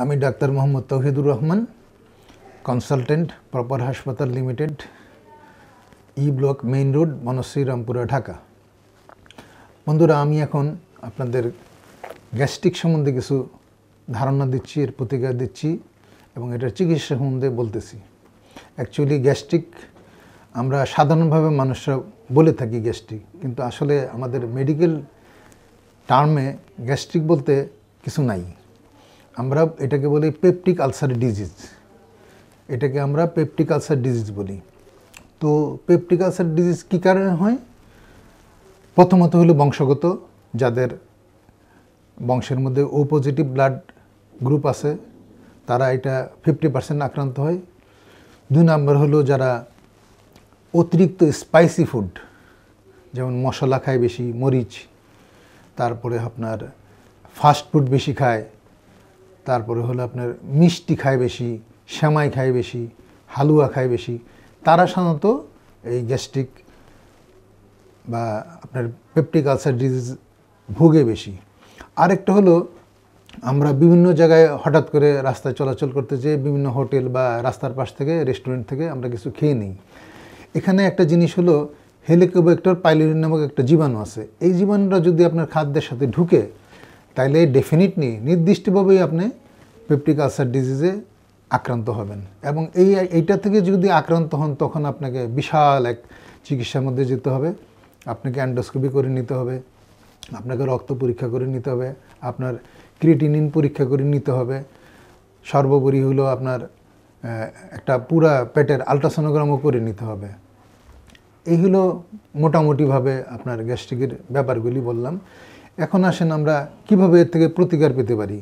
আমি doctor Mohammad Touhidur Rahman consultant proper হাসপাতাল limited E block main road Banasree Rampura Dhaka বন্ধুরা আমি এখন আপনাদের গ্যাস্ট্রিক সম্বন্ধে কিছু ধারণা দিচ্ছি এর প্রতিকার দিচ্ছি এবং এটার চিকিৎসা সম্বন্ধে বলতেছি অ্যাকচুয়ালি গ্যাস্ট্রিক আমরা সাধারণভাবে মানুষরা বলে থাকি গ্যাস্ট্রিক কিন্তু আসলে আমাদের মেডিকেল টার্মে গ্যাস্ট্রিক বলতে কিছু নাই আমরা এটাকে বলি পেপটিক আলসার ডিজিজ এটাকে আমরা পেপটিক আলসার ডিজিজ বলি তো পেপটিক আলসার ডিজিজ কী কারণে হয় প্রথমত হলো বংশগত যাদের বংশের মধ্যে ও পজিটিভ ব্লাড গ্রুপ আছে তারা এটা ফিফটি পার্সেন্ট আক্রান্ত হয় দুই নম্বর হলো যারা অতিরিক্ত স্পাইসি ফুড যেমন মশলা খায় বেশি মরিচ তারপরে আপনার ফাস্ট ফুড বেশি খায় তারপরে হলো আপনার মিষ্টি খায় বেশি শ্যামাই খায় বেশি হালুয়া খায় বেশি তারা সাধারণত এই গ্যাস্ট্রিক বা আপনার পেপটিক আলসার ডিজিজ ভোগে বেশি আরেকটা হলো আমরা বিভিন্ন জায়গায় হঠাৎ করে রাস্তায় চলাচল করতে যেয়ে বিভিন্ন হোটেল বা রাস্তার পাশ থেকে রেস্টুরেন্ট থেকে আমরা কিছু খেয়ে নিই এখানে একটা জিনিস হলো হেলিকোবেক্টর পাইলিন নামক একটা জীবাণু আছে এই জীবাণুটা যদি আপনার খাদ্যের সাথে ঢুকে তাইলে ডেফিনিটলি নির্দিষ্টভাবেই আপনি পেপটিক আলসার ডিজিজে আক্রান্ত হবেন এবং এই এইটা থেকে যদি আক্রান্ত হন তখন আপনাকে বিশাল এক চিকিৎসার মধ্যে যেতে হবে আপনাকে অ্যান্ডোস্কোপি করে নিতে হবে আপনাকে রক্ত পরীক্ষা করে নিতে হবে আপনার ক্রিটিনিন পরীক্ষা করে নিতে হবে সর্বোপরি হলো আপনার একটা পুরা পেটের আলট্রাসোনোগ্রামও করে নিতে হবে এই হলো মোটামুটিভাবে আপনার গ্যাস্ট্রিকের ব্যাপারগুলি বললাম এখন আসেন আমরা কিভাবে এর থেকে প্রতিকার পেতে পারি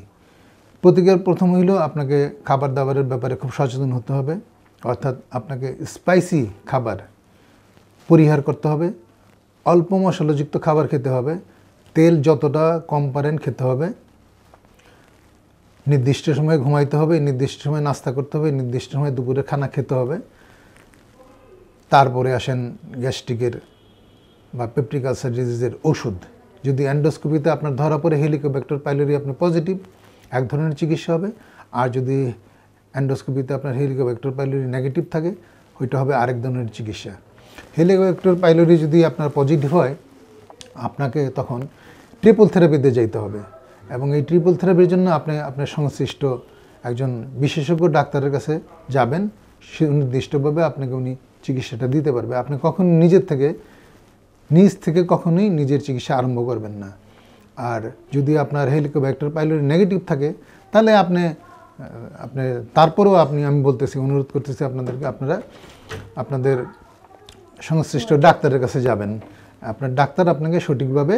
প্রতিকার প্রথম হইল আপনাকে খাবার দাবারের ব্যাপারে খুব সচেতন হতে হবে অর্থাৎ আপনাকে স্পাইসি খাবার পরিহার করতে হবে অল্প মশলাযুক্ত খাবার খেতে হবে তেল যতটা কম পারেন খেতে হবে নির্দিষ্ট সময়ে ঘুমাইতে হবে নির্দিষ্ট সময়ে নাস্তা করতে হবে নির্দিষ্ট সময়ে দুপুরে খানা খেতে হবে তারপরে আসেন গ্যাস্ট্রিকের বা পেপটিক আলসার ডিজিজের ওষুধ যদি অ্যান্ডোস্কোপিতে আপনার ধরা পড়ে হেলিকোব্যাক্টর পাইলোরি আপনার পজিটিভ এক ধরনের চিকিৎসা হবে আর যদি অ্যান্ডোস্কোপিতে আপনার হেলিকোব্যাক্টর পাইলোরি নেগেটিভ থাকে ওইটা হবে আরেক ধরনের চিকিৎসা হেলিকোব্যাক্টর পাইলোরি যদি আপনার পজিটিভ হয় আপনাকে তখন ট্রিপল থেরাপিতে যাইতে হবে এবং এই ট্রিপল থেরাপির জন্য আপনি আপনার সংশ্লিষ্ট একজন বিশেষজ্ঞ ডাক্তারের কাছে যাবেন সুনির্দিষ্টভাবে আপনাকে উনি চিকিৎসাটা দিতে পারবে আপনি কখন নিজের থেকে নিজ থেকে কখনোই নিজের চিকিৎসা আরম্ভ করবেন না আর যদি আপনার হেলিকোব্যাক্টার পাইলরি নেগেটিভ থাকে তাহলে আপনি আপনি তারপরেও আপনি আমি বলতেছি অনুরোধ করতেছি আপনাদেরকে আপনারা আপনাদের সংশ্লিষ্ট ডাক্তারের কাছে যাবেন আপনার ডাক্তার আপনাকে সঠিকভাবে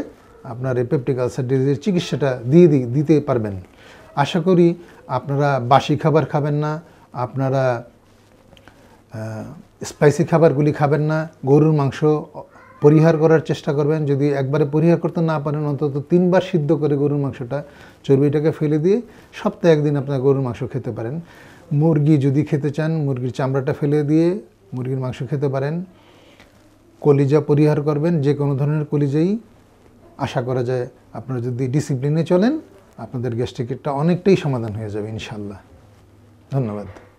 আপনার এপেপটিক আলসার ডিজিজের চিকিৎসাটা দিয়ে দিতে পারবেন আশা করি আপনারা বাসি খাবার খাবেন না আপনারা স্পাইসি খাবারগুলি খাবেন না গরুর মাংস পরিহার করার চেষ্টা করবেন যদি একবারে পরিহার করতে না পারেন অন্তত তিনবার সিদ্ধ করে গরুর মাংসটা চর্বিটাকে ফেলে দিয়ে সপ্তাহে একদিন আপনার গরুর মাংস খেতে পারেন মুরগি যদি খেতে চান মুরগির চামড়াটা ফেলে দিয়ে মুরগির মাংস খেতে পারেন কলিজা পরিহার করবেন যে কোনো ধরনের কলিজাই আশা করা যায় আপনারা যদি ডিসিপ্লিনে চলেন আপনাদের গ্যাস্ট্রিকেটটা অনেকটাই সমাধান হয়ে যাবে ইনশাল্লাহ ধন্যবাদ